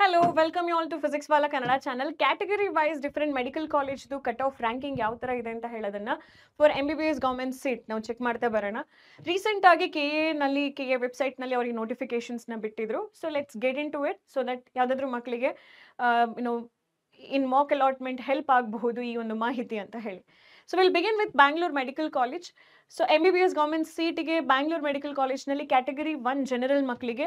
Hello welcome you all to physics Wallah Kannada channel category wise different medical ಕಾಲೇಜ್ದು cut off ranking ಯಾವ ಥರ ಇದೆ ಅಂತ ಹೇಳೋದನ್ನು for M B B S government seat ನಾವು ಚೆಕ್ ಮಾಡ್ತಾ ಬರೋಣ ರೀಸೆಂಟಾಗಿ ಕೆ ಎನಲ್ಲಿ ಕೆ ಎ ವೆಬ್ಸೈಟ್ನಲ್ಲಿ ಅವರಿಗೆ ನೋಟಿಫಿಕೇಷನ್ಸ್ನ ಬಿಟ್ಟಿದ್ರು so let's get into it so that ಯಾವುದಾದ್ರೂ ಮಕ್ಕಳಿಗೆ you know in mock allotment help ಆಗಬಹುದು ಈ ಒಂದು ಮಾಹಿತಿ ಅಂತ ಹೇಳಿ so will begin with Bangalore medical college so M B B S government ಸೀಟಿಗೆ ಬ್ಯಾಂಗ್ಳೂರ್ ಮೆಡಿಕಲ್ ಕಾಲೇಜ್ನಲ್ಲಿ ಕ್ಯಾಟಗರಿ ಒನ್ ಜನರಲ್ ಮಕ್ಕಳಿಗೆ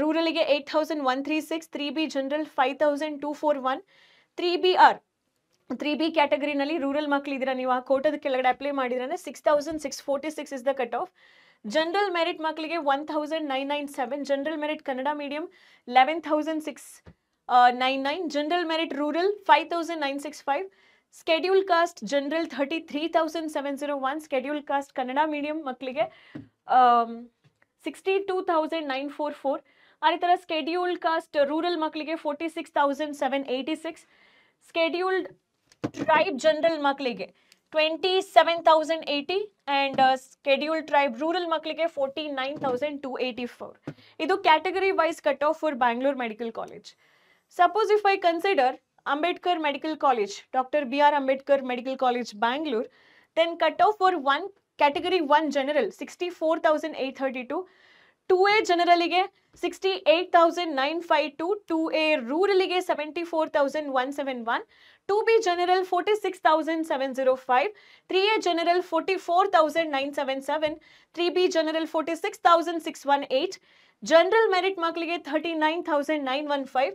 ರೂರಲ್ಗೆ eight thousand one three six three B general five thousand two four one three B R three B ಕ್ಯಾಟಗರಿನಲ್ಲಿ rural ಮಕ್ಕಳಿದ್ದೀರಾ ನೀವು ಆ ಕೋಟದ ಕೆಳಗಡೆ apply ಮಾಡಿದ್ರೆ six thousand six forty six is the cut off general merit ಮಕ್ಕಳಿಗೆ one thousand nine nine seven general merit Kannada medium eleven thousand six nine nine general merit rural five thousand nine six five schedule caste general thirty three thousand seven zero one schedule caste Kannada medium ಮಕ್ಕಳಿಗೆ um, sixty two thousand nine four four ah रीतर schedule का के forty six thousand seven eighty six schedule tribe general मकलिए twenty seven thousand eighty and schedule tribe rural मकल के forty nine thousand two eighty four इतना category wise cut off for Bangalore medical college suppose if we consider Ambedkar medical college doctor B R Ambedkar medical college Bangalore then cut off for one category one general sixty four thousand eight thirty two two A ಜನರಲಿಗೆ sixty eight thousand nine five two two A ರೂರಲಿಗೆ seventy four thousand one seven one two B general forty six thousand seven zero five three A general forty four thousand nine seven seven three B general forty six thousand six one eight general merit ಮಕ್ಕಳಿಗೆ thirty nine thousand nine one five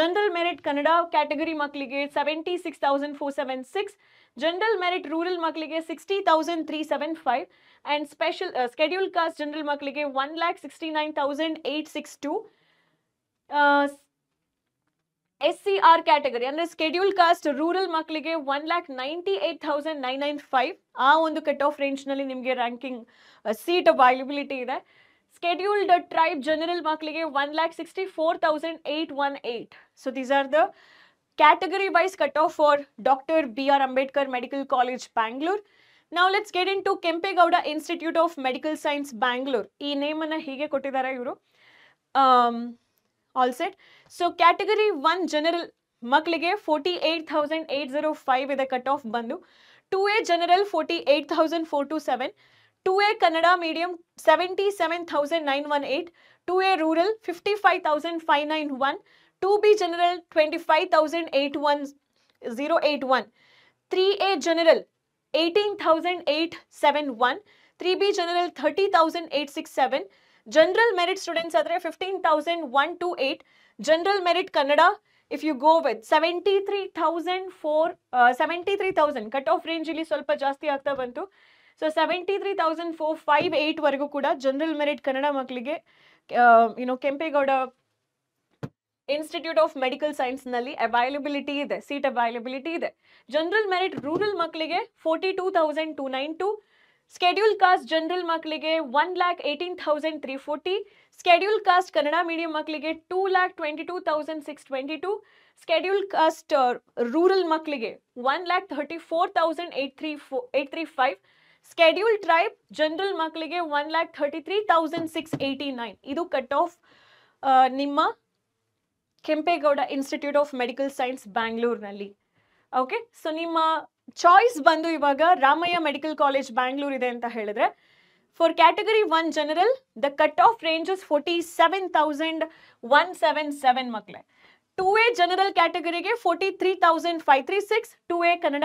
general merit Kannada category ಮಕ್ಕಳಿಗೆ seventy six thousand four seven six general merit rural मकली के sixty thousand three seven five and special schedule caste general मकली के one lakh sixty nine category अंदर schedule caste rural मकली के one lakh नई ah वो कट आफ रेंजली रैंकिंग सीट अवैलबिलिटी है scheduled tribe general makkalige 164818 so these are the category wise cutoff for Dr. B.R. Ambedkar Medical College, Bangalore. Now let's get into Kempe Gowda Institute of Medical Science, Bangalore. ಈ ನೇಮನ್ನು ಹೀಗೆ ಕೊಟ್ಟಿದ್ದಾರೆ ಇವರು all set so category one general ಮಕ್ಕಳಿಗೆ forty eight thousand eight zero five ಇದೆ cut off ಬಂದು two A general forty eight thousand four two seven two A Kannada medium seventy seven thousand nine one eight two A rural fifty five thousand five nine one 2B General 25,081. 3A General 18,871. 3B General 30,867. General Merit students are 15,128. General Merit Canada, if you go with 73,004, uh, 73,000 cut-off range ಇಲ್ಲಿ ಸ್ವಲ್ಪ jasti ಆಗ್ತಾ ಬಂತು so seventy three thousand four kuda General Merit Canada merit uh, you know you know Kempegowda institute of medical science ನಲ್ಲಿ availability ಇದೆ seat availability ಇದೆ general merit rural ಮಕ್ಕಳಿಗೆ forty two thousand two nine two schedule caste general ಮಕ್ಕಳಿಗೆ one lakh eighteen thousand three forty schedule caste Kannada medium ಮಕ್ಕಳಿಗೆ two lakh twenty two thousand six twenty two schedule caste rural ಮಕ್ಕಳಿಗೆ one lakh thirty four thousand eight three four eight three five schedule tribe general ಮಕ್ಕಳಿಗೆ one lakh thirty three thousand six eighty nine ಇದು cut off uh, ನಿಮ್ಮ Kempegowda institute of medical science ಬ್ಯಾಂಗ್ಳೂರ್ನಲ್ಲಿ okay so ನಿಮ್ಮ choice ಬಂದು ಇವಾಗ Ramaiah medical college Bangalore ಇದೆ ಅಂತ ಹೇಳಿದ್ರೆ for category one general the cut off ranges forty seven thousand one seven seven ಮಕ್ಕಳೇ ಟೂ ಎ ಜನರಲ್ ಕ್ಯಾಟಗರಿಗೆ forty three thousand five three six two A Kannada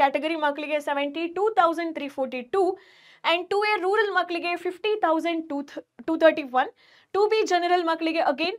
category ಮಕ್ಕಳಿಗೆ seventy two thousand three forty two and two A rural ಮಕ್ಕಳಿಗೆ fifty thousand two thirty one two B general ಮಕ್ಕಳಿಗೆ again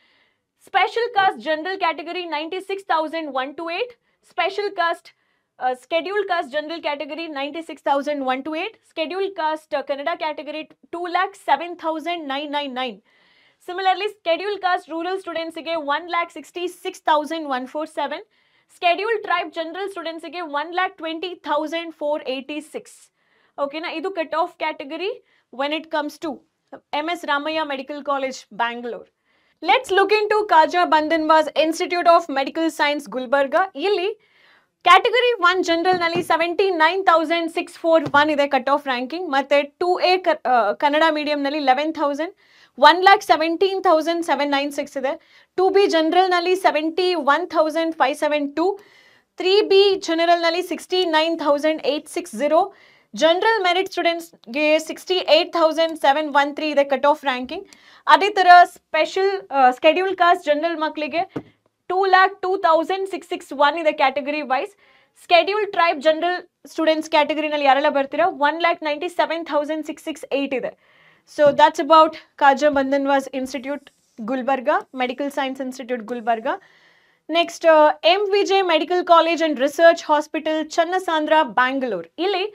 Special caste general category 96,128. Special caste uh, scheduled caste general category 96,128. Scheduled caste uh, Canada category 2,07,999. Similarly, scheduled caste rural students again 1,66,147. Scheduled tribe general students again 1,20,486. Okay, now this cut off category when it comes to MS Ramaya Medical College, Bangalore. Let's look into Kaja Bandhanwa's Institute of Medical Science, Gulbarga. Ili. Category 1 general nali seventy nine thousand six four one is cutoff ranking. Mathe 2A Canada uh, medium nali 11,000. 1,17,796 2B general nali 71,572. 3B general nali 69,860. General merit ಸ್ಟೂಡೆಂಟ್ಸ್ಗೆ sixty eight thousand seven one three ಇದೆ cut off ranking ಅದೇ ಥರ special schedule caste general ಮಕ್ಕಳಿಗೆ two lakh two thousand six six one ಇದೆ category wise schedule tribe general students ಕ್ಯಾಟಗರಿನಲ್ಲಿ ಯಾರೆಲ್ಲ ಬರ್ತೀರಾ one lakh ninety seven thousand six six eight ಇದೆ so that's about Khaja Bandanawaz institute Gulbarga medical science institute Gulbarga next M J medical college and research hospital ಚನ್ನಸಾಂದ್ರ Bangalore ಇಲ್ಲಿ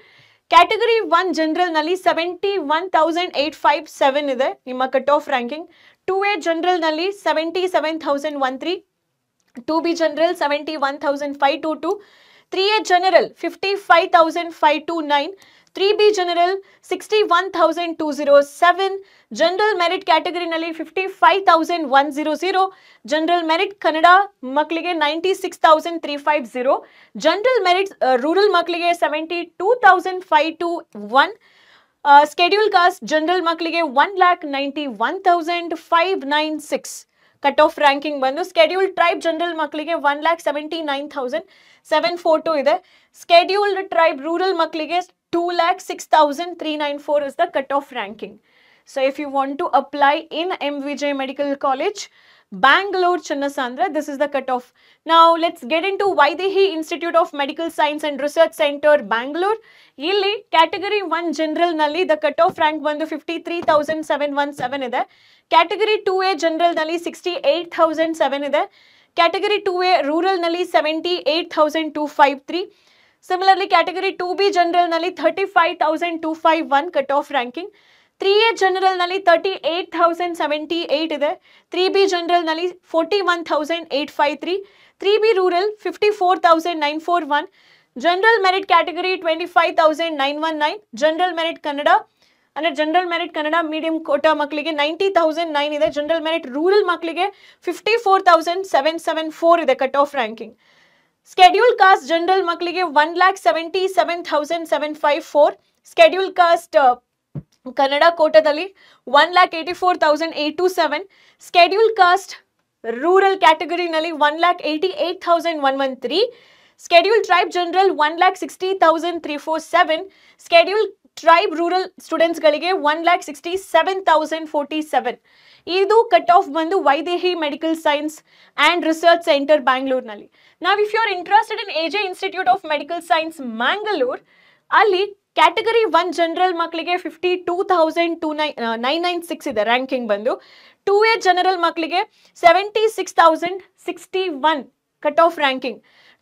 category one ಜನರಲ್ನಲ್ಲಿ seventy one thousand eight five seven ಇದೆ ನಿಮ್ಮ cut off ranking two A ಜನರಲ್ನಲ್ಲಿ seventy seven thousand one three two B general seventy one thousand five two two three A general fifty five thousand five two nine three B general one 3B general 61207 general merit category nalli 55100 general merit zero makkalige 96350 general merit uh, rural makkalige 72521 schedule caste general rural मकल के seventy two one schedule का general मकल के one thousand five nine six cut off ranking बंद schedule tribe general मकल के one lakh seventy nine thousand seven four two इत schedule tribe rural मकल के 2,06,394 is the cutoff ranking. So if you want to apply in MVJ Medical College, Bangalore, Channasandra, this is the cutoff. Now let's get into Vaidehi Institute of Medical Science and Research Center, Bangalore. ಇಲ್ಲಿ category one general nali the cut off rank one three fifty three thousand seven one seven seven one seven ಇದೆ category two A ಜನರಲ್ನಲ್ಲಿ sixty eight thousand seven ಇದೆ category similarly category 2 B general ನಲ್ಲಿ 35251 cut off ranking 3 A general ನಲ್ಲಿ 38078 ಇದೆ 3 B general ನಲ್ಲಿ 41853 3 बी rural 54941 general merit category 25919 general merit Kannada ಅನೆ general merit Kannada medium quota ಮಕ್ಕಳಿಗೆ 90009 ಇದೆ ಜನರಲ್ ಮೆರಿಟ್ ರೂರಲ್ ಮಕ್ಕಳಿಗೆ 54774 ಇದೆ cut off ranking schedule caste general ಮಕ್ಕಳಿಗೆ one lakh seventy seven thousand seven five four schedule caste Kannada ಕೋಟದಲ್ಲಿ one lakh eighty four thousand eight two seven schedule caste rural ಕ್ಯಾಟಗರಿನಲ್ಲಿ one lakh eighty eight thousand one one three schedule tribe general one lakh sixty thousand three four seven schedule tribe rural ಸ್ಟೂಡೆಂಟ್ಸ್ಗಳಿಗೆ one lakh sixty seven thousand forty seven ಇದು cut off ಬಂದು Vydehi medical science and research centre ಬ್ಯಾಂಗ್ಳೂರ್ನಲ್ಲಿ ನಾವು if you are interested in A J institute of medical science Mangalore ಅಲ್ಲಿ category one general ಮಕ್ಕಳಿಗೆ fifty two thousand two nine nine nine six ಇದೆ ranking ಬಂದು two A general ಮಕ್ಕಳಿಗೆ seventy six thousand sixty one cut off ranking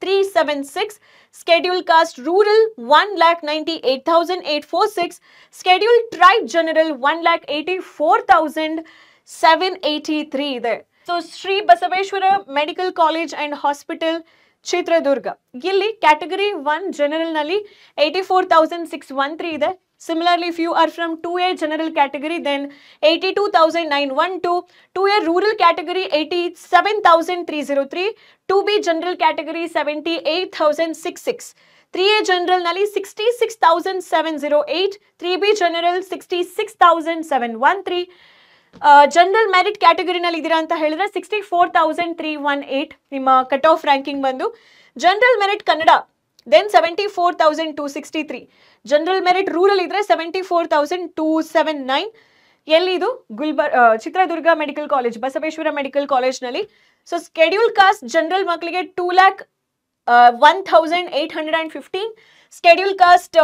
376 schedule caste rural one lakh 198846 schedule tribe general one lakh 184783 there so sri basaveshwara medical college and hospital chitradurga gilli category 1 general nalli 84613 there Similarly, if you are from 2A general category, then 82,912. 2A rural category, 87,303. 2B general category, 78,066. 3A General Nali 66,708, 3B General 66,713, uh, General merit category nali ಅಂತ ಹೇಳಿದ್ರೆ sixty four thousand three one eight ನಿಮ್ಮ cut off then seventy four thousand two sixty three general merit rural ಇದ್ರೆ seventy four thousand two seven nine ಎಲ್ಲಿದು ಗುಲ್ಬರ್ Chitradurga medical college Basaveshwara medical ಕಾಲೇಜ್ನಲ್ಲಿ so schedule caste general ಮಕ್ಕಳಿಗೆ two lakh one thousand eight hundred and fifteen schedule caste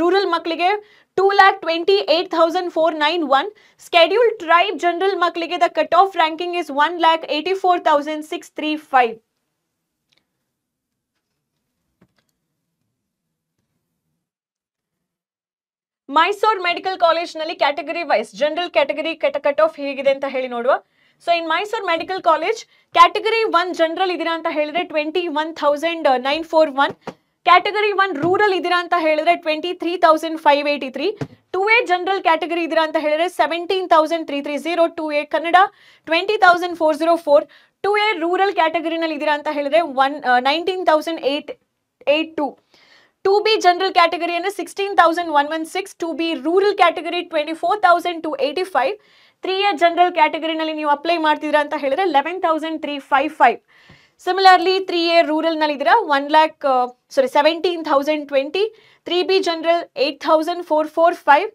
rural ಮಕ್ಕಳಿಗೆ two lakh twenty eight thousand four nine one schedule tribe general ಮಕ್ಕಳಿಗೆ the cut off ranking is one lakh eighty four thousand six three five Mysore medical ಕಾಲೇಜ್ನಲ್ಲಿ category wise general category cut off ಹೇಗಿದೆ ಅಂತ ಹೇಳಿ ನೋಡುವ so in Mysore medical college category one general ಇದೀರಾ ಅಂತ ಹೇಳಿದ್ರೆ twenty one thousand nine four one category one rural ಇದೀರಾ ಅಂತ ಹೇಳಿದ್ರೆ twenty three thousand five eighty three two A general category ಇದೀರಾ ಅಂತ ಹೇಳಿದ್ರೆ seventeen thousand three three zero two A Kannada twenty thousand four zero four two A rural ಕ್ಯಾಟಗರಿನಲ್ಲಿ ಇದೀರಾ ಅಂತ ಹೇಳಿದ್ರೆ one nineteen thousand eight eight two 2B general category is 16,116, To be rural category 24,285, 3A general category and you apply maarthi 11,355. Similarly, 3A rural nali dira 1 lakh, uh, sorry 17,020, 3B general 8,445.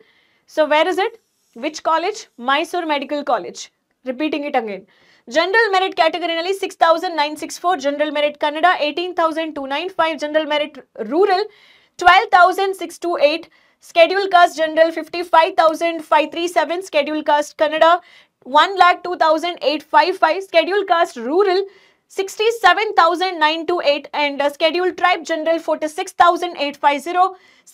So where is it? Which college? Mysore Medical College. Repeating it again. General merit ಕ್ಯಾಟಗರಿನಲ್ಲಿ six thousand nine six four general merit Kannada eighteen thousand two nine five general merit rural twelve thousand six two eight schedule caste general fifty five thousand five three seven schedule caste Kannada one lakh two thousand eight five five schedule caste rural sixty seven thousand nine two eight and schedule tribe general forty six thousand eight five zero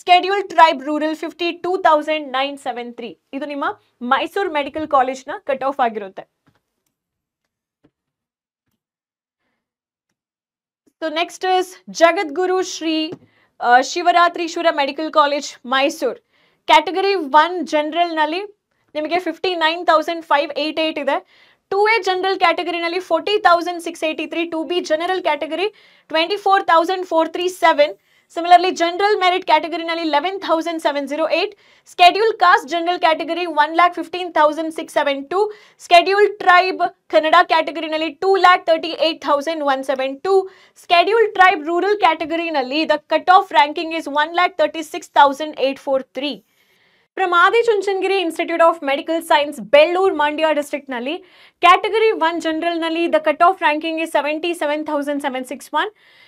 schedule tribe rural fifty two thousand nine seven three ಇದು ನಿಮ್ಮ Mysore medical ಕಾಲೇಜ್ನ cut off ಆಗಿರುತ್ತೆ so next is Jagadguru Shri Shivarathreeshwara medical college Mysore category one ಜನರಲ್ನಲ್ಲಿ ನಿಮಗೆ fifty nine thousand five eight eight ಇದೆ two A general ಕ್ಯಾಟಗರಿನಲ್ಲಿ forty thousand six eighty three two B general category twenty four thousand four three seven Similarly, general merit category nali 11,708. Schedule caste general category 1,15,672. Schedule tribe Canada category nali 2,38,172. Schedule tribe rural category nali the cutoff ranking is 1,36,843. Pramadi Chunchangiri Institute of Medical Science, Bellur, Mandya District Nali. Category 1 General Nali, the cutoff ranking is 77,761.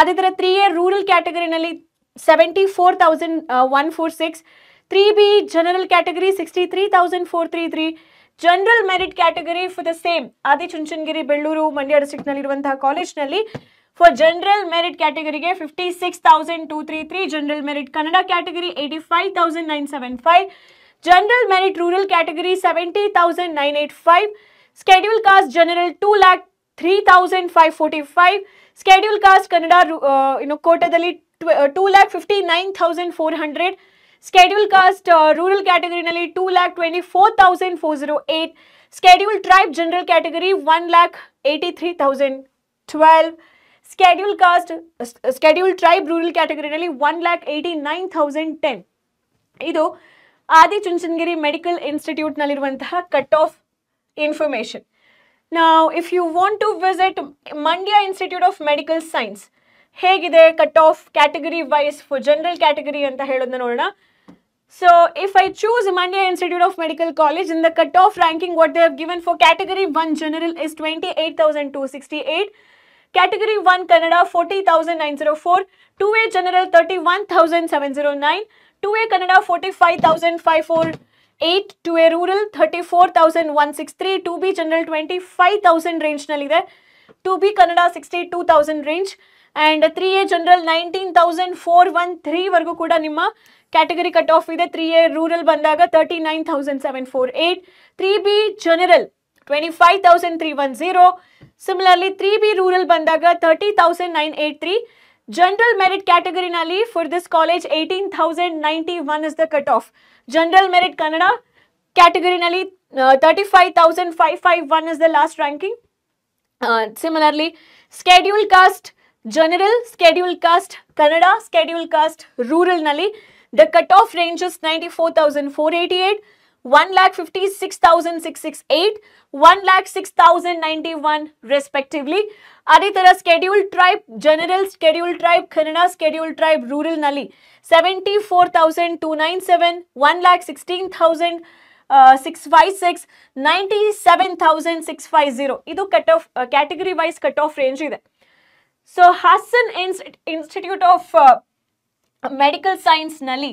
ಆದಿತರ 3a rural ಕ್ಯಾಟಗರಿನಲ್ಲಿ 74146 3b general category 63433 general merit category for the same Adi Chunchanagiri Bellur ಮಂಡ್ಯಾರಾ city ನಲ್ಲಿ ಇರುವಂತ college ನಲ್ಲಿ for general merit ಕ್ಯಾಟಗರಿಗೆ 56233 general merit Kannada category 85975 general merit rural category 70985 schedule caste general 23545 schedule caste Kannada ಇನ್ನು ಕೋಟದಲ್ಲಿ two lakh fifty nine thousand four hundred schedule caste rural ಕ್ಯಾಟಗರಿನಲ್ಲಿ two lakh twenty four thousand four zero eight schedule tribe general category one lakh eighty three thousand twelve schedule caste schedule tribe rural ಕ್ಯಾಟಗರಿನಲ್ಲಿ one lakh eighty nine thousand ten ಇದು Adi Chunchanagiri medical ಇನ್ಸ್ಟಿಟ್ಯೂಟ್ನಲ್ಲಿರುವಂತಹ cut off information Now, if you want to visit Mandya Institute of Medical Science, hey, gide cutoff category wise for general category anta So, if I choose Mandya Institute of Medical College, in the cutoff ranking, what they have given for category 1 general is 28,268, category 1 Canada 40,904, 2A general 31,709, 2A Canada 45,540. Eight two A rural thirty four thousand one six three two B general twenty five thousand ರೇಂಜ್ನಲ್ಲಿದೆ two B Kannada sixty two thousand range and three A general nineteen thousand four one ತ್ರೀವರೆಗೂ ಕೂಡ ನಿಮ್ಮ category cut off ಇದೆ three A rural ಬಂದಾಗ thirty nine thousand seven four eight three B general twenty five thousand three one zero similarly three B rural ಬಂದಾಗ thirty thousand nine eight three General merit category Nali for this college 18,091 is the cutoff. General merit Canada category Nali uh, 35,551 is the last ranking. Uh, similarly, schedule Cast general, schedule Cast Canada schedule Cast rural Nali. The cutoff range is 94,488. 1 lakh 1 lakh 6091 respectively adi tara schedule tribe general schedule tribe khanna schedule tribe rural nali 74297 1 lakh 16000 uh, 656 97650 idu uh, category wise cutoff range ide so hassan institute of uh, medical science nali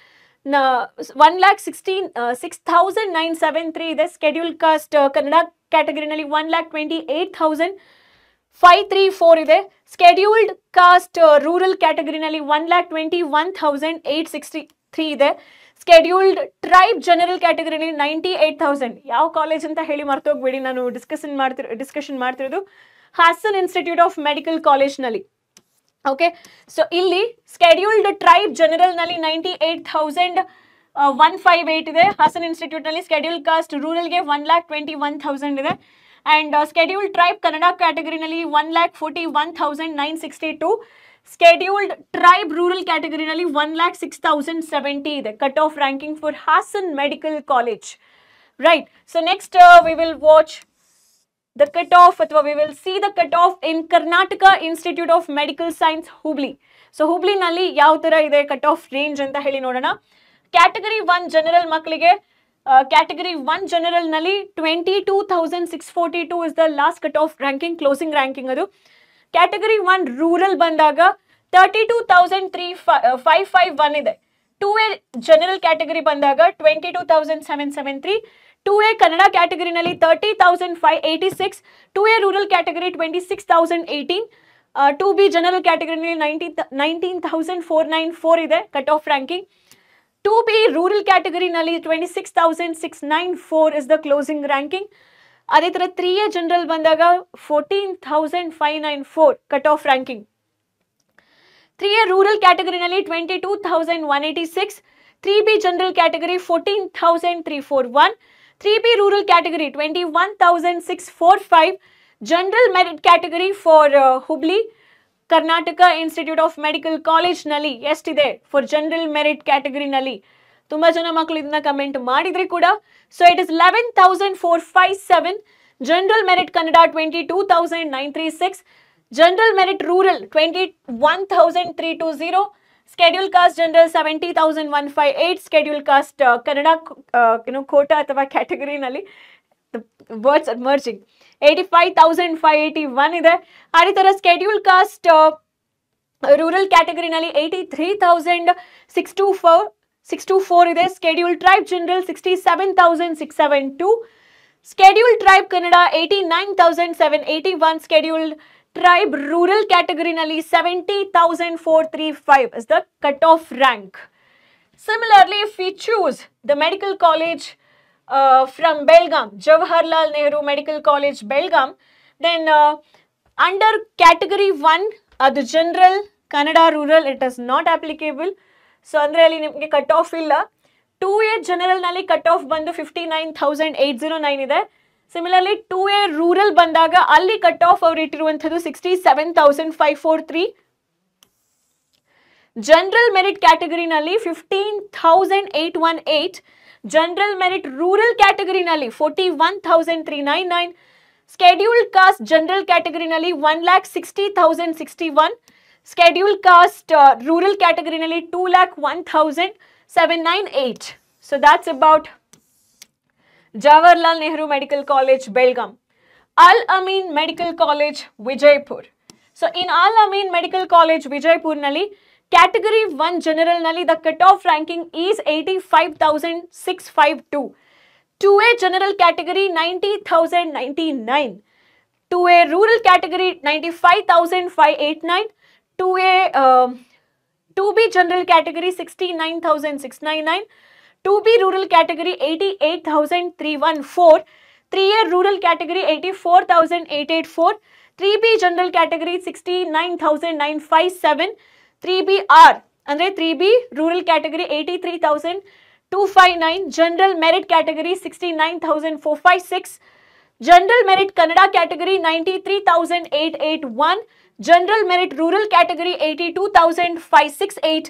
one lakh sixteen six thousand nine seven three ಇದೆ schedule caste uh, Kannada ಕ್ಯಾಟಗರಿನಲ್ಲಿ one lakh twenty eight thousand five three four ಇದೆ scheduled caste rural ಕ್ಯಾಟಗರಿನಲ್ಲಿ one lakh twenty one thousand eight sixty three ಇದೆ scheduled tribe general ಕ್ಯಾಟಗರಿನಲ್ಲಿ ninety eight thousand ಯಾವ college ಅಂತ ಹೇಳಿ ಮರ್ತೋಗ್ಬೇಡಿ ನಾನು ಡಿಸ್ಕಷನ್ ಮಾಡ್ತಿರೋ ಡಿಸ್ಕಷನ್ ಮಾಡ್ತಿರೋದು ಹಾಸನ್ ಇನ್ಸ್ಟಿಟ್ಯೂಟ್ ಆಫ್ ಮೆಡಿಕಲ್ ಕಾಲೇಜ್ನಲ್ಲಿ ಓಕೆ ಸೊ ಇಲ್ಲಿ ಸ್ಕೆಡ್ಯೂಲ್ಡ್ ಟ್ರೈಬ್ ಜನರಲ್ನಲ್ಲಿ ninety eight thousand one five eight ಇದೆ ಹಾಸನ್ ಇನ್ಸ್ಟಿಟ್ಯೂಟ್ನಲ್ಲಿ ನಲ್ಲಿ ಸ್ಕೆಡ್ಯೂಲ್ ಕಾಸ್ಟ್ ರೂರಲ್ಗೆ one lakh twenty one thousand ಇದೆ ಆ್ಯಂಡ್ ಸ್ಕೆಡ್ಯೂಲ್ ಟ್ರೈಬ್ ಕನ್ನಡ ಕ್ಯಾಟಗರಿನಲ್ಲಿ one lakh forty one thousand nine sixty two scheduled tribe rural ಕ್ಯಾಟಗರಿನಲ್ಲಿ one lakh six thousand seventy ಇದೆ cut off ranking for Hassan medical college right so next we will watch the cut off we will see the cut off in karnataka institute of medical science hubli so hubli nalli yav tara ide cut off range anta heli nodana category 1 general makkalige uh, category 1 general nalli 22642 is the last cut off ranking closing ranking adu category 1 rural bandaga 32351 ide 2a general category bandaga 22773 two A Kannada ಕ್ಯಾಟಗರಿನಲ್ಲಿ thirty thousand five eighty six two A rural category twenty six thousand eighteen two B general ಕ್ಯಾಟಗರಿನಲ್ಲಿ ninety nineteen thousand four nine four ಇದೆ cut off ranking two B rural ಕ್ಯಾಟಗರಿನಲ್ಲಿ twenty six thousand six nine four is the closing ranking ಅದೇ ಥರ three A general ಬಂದಾಗ fourteen thousand five nine four cut off ranking three A rural ಕ್ಯಾಟಗರಿನಲ್ಲಿ twenty two thousand one eighty six three B general category fourteen thousand three four one three B rural category twenty one thousand six four five general merit category for Hubli Karnataka institute of medical college नली एस्ट general merit category नली तुम जन Mukul comment कूड़ा so it is eleven four five seven general merit Kannada twenty two thousand nine three six general merit rural twenty one thousand three two zero schedule caste general seventy thousand one five eight schedule caste Kannada ಏನು quota ಅಥವಾ ಕ್ಯಾಟಗರಿನಲ್ಲಿ words are merging eighty five thousand five eighty one ಇದೆ ಅದೇ ಥರ schedule caste rural ಕ್ಯಾಟಗರಿನಲ್ಲಿ eighty three thousand six two four six two four ಇದೆ schedule tribe general sixty seven thousand six seven two schedule tribe Kannada eighty nine thousand seven eighty one scheduled tribe rural category nali 70,435 is the cutoff rank. Similarly, if we choose the medical college uh, from Belgaum, Jawaharlal Nehru Medical College, Belgaum, then uh, under category 1 uh, the general Canada rural it is not applicable. So, under ಅಲ್ಲಿ ನಿಮಗೆ cut off ಇಲ್ಲ two year ಜನರಲ್ನಲ್ಲಿ cut off ಬಂದು fifty similarly two A rural बंदा अली cut off और sixty seven thousand three general merit category fifteen thousand eight one general merit rural category forty one thousand three nine nine schedule caste general category one lakh schedule का rural category two lakh one thousand seven nine eight so that about Jawaharlal Nehru Medical College, Belgaum. Al Amin Medical College, Vijaypur. So in Al Amin Medical College, Vijaypur Nali, category 1 general Nali, the cutoff ranking is 85,652. 2A general category 90,099. 2A rural category 95,589. 2A, uh, um, 2B general category 69,699. 2B rural category 88,314, 3A rural category 84,884, 3B general category 69,957, 3BR ಅಂದರೆ three B rural category eighty three thousand two five nine general merit category sixty nine thousand four five six general merit Kannada category ninety three thousand eight eight one general merit rural category eighty two thousand five six eight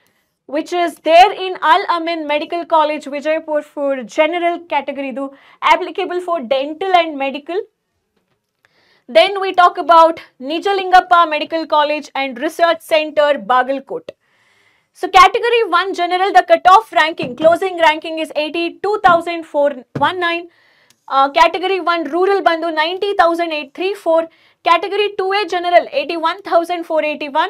which is there in Al Amin Medical College, Vijaypur for general category, though applicable for dental and medical. Then we talk about Nijalingappa Medical College and Research Center, Bagalkot. So category 1 general, the cutoff ranking, closing ranking is 82,419. Uh, category 1 rural Bandhu 90,834. Category 2A general 81,481.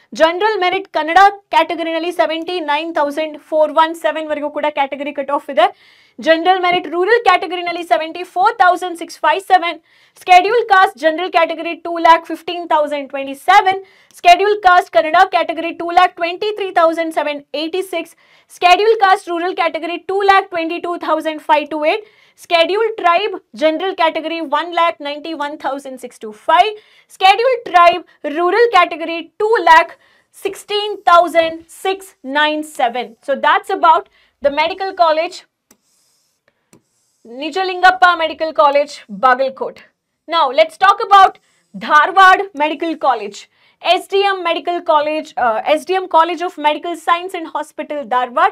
General merit Kannada कैटेगरीನಲ್ಲಿ 79417 ವರೆಗೂ ಕೂಡ category cut off ಇದೆ general merit rural ಕ್ಯಾಟಗರಿನಲ್ಲಿ 74657 schedule caste general category 215027 schedule caste Kannada category 223786 schedule caste rural category 2220528 Scheduled tribe, general category 1,91,625. Scheduled tribe, rural category 2,16,697. So that's about the medical college, Nijalingappa Medical College, Bagalkot. Now let's talk about Dharwad Medical College. SDM Medical College, uh, SDM College of Medical Science and Hospital, Dharwad.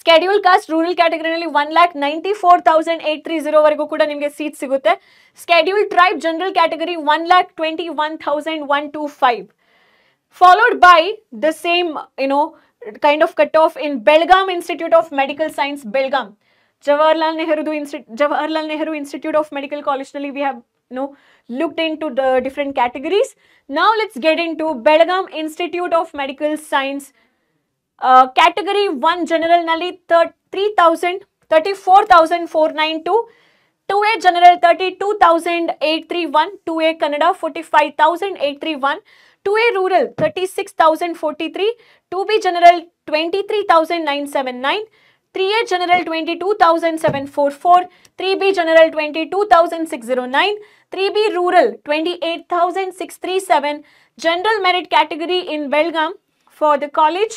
Schedule caste rural ಕ್ಯಾಟಗರಿನಲ್ಲಿ one lakh ninety four thousand eight three ಝೀರೋವರೆಗೂ ಕೂಡ ನಿಮಗೆ seat ಸಿಗುತ್ತೆ schedule tribe general category one lakh twenty one thousand one two five followed by the same you know kind of cut off in Belgaum institute of medical science Belgaum Jawaharlal Nehru institute Jawaharlal Nehru institute of medical ಕಾಲೇಜ್ನಲ್ಲಿ we have no looked into the different categories now let's get into Belgaum Institute of Medical Science category one ಜನರಲ್ನಲ್ಲಿ thirty three thousand thirty four thousand four nine two two A general thirty two thousand eight three one two A Kannada forty five thousand eight three one two A rural thirty six thousand forty three two B general twenty three thousand nine seven nine three A general twenty two thousand seven four four three B general twenty two thousand six zero nine three B rural twenty eight thousand six three seven general merit category in Belgaum for the college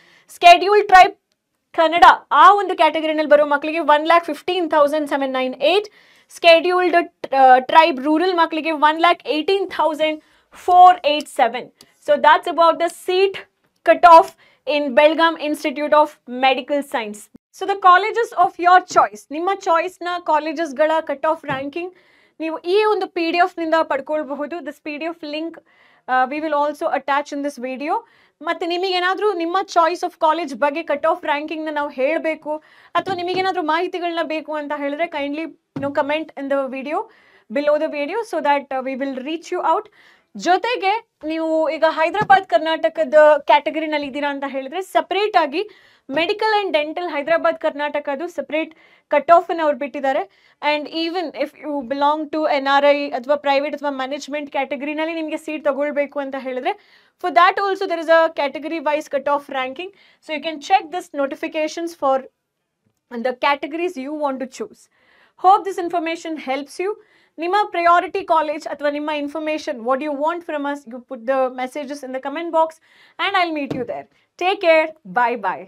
schedule tribe Kannada ಆ ಒಂದು ಕ್ಯಾಟಗರಿನಲ್ಲಿ ಬರೋ ಮಕ್ಕಳಿಗೆ one lakh fifteen thousand seven nine eight scheduled tribe rural ಮಕ್ಕಳಿಗೆ one lakh eighteen thousand four eight seven so that's about the seat cut off in Belgaum institute of medical science so the colleges of your choice ನಿಮ್ಮ ಚಾಯ್ಸ್ನ ಕಾಲೇಜಸ್ಗಳ cut off ranking ನೀವು ಈ ಒಂದು P D ಎಫ್ನಿಂದ ಪಡ್ಕೊಳ್ಬಹುದು this P D F link we will also attach in this video ಮತ್ತು ನಿಮಗೇನಾದರೂ ನಿಮ್ಮ ಚಾಯ್ಸ್ ಆಫ್ ಕಾಲೇಜ್ ಬಗ್ಗೆ ಕಟ್ ಆಫ್ ರ್ಯಾಂಕಿಂಗ್ನ ನಾವು ಹೇಳಬೇಕು ಅಥವಾ ನಿಮಗೇನಾದರೂ ಮಾಹಿತಿಗಳನ್ನ ಬೇಕು ಅಂತ ಹೇಳಿದ್ರೆ kindly no comment in the video below the video so that we will reach you out ಜೊತೆಗೆ ನೀವು ಈಗ ಹೈದರಾಬಾದ್ ಕರ್ನಾಟಕದ ಕ್ಯಾಟಗರಿನಲ್ಲಿ ಇದ್ದೀರಾ ಅಂತ ಹೇಳಿದ್ರೆ ಸಪ್ರೇಟ್ ಆಗಿ ಮೆಡಿಕಲ್ ಆ್ಯಂಡ್ ಡೆಂಟಲ್ ಹೈದರಾಬಾದ್ ಕರ್ನಾಟಕದು ಸಪ್ರೇಟ್ ಕಟ್ ಆಫನ್ನು ಅವ್ರು ಬಿಟ್ಟಿದ್ದಾರೆ and even if you belong to N R I ಅಥವಾ ಪ್ರೈವೇಟ್ ಅಥವಾ ಮ್ಯಾನೇಜ್ಮೆಂಟ್ ಕ್ಯಾಟಗರಿನಲ್ಲಿ ನಿಮಗೆ ಸೀಟ್ ತಗೊಳ್ಬೇಕು ಅಂತ ಹೇಳಿದ್ರೆ for that also there is a category wise cut off ranking so you can check this notifications for the categories you want to choose hope this information helps you ನಿಮ್ಮ priority college ಅಥವಾ ನಿಮ್ಮ information what you want from us you put the messages in the comment box and I will meet you there take care bye bye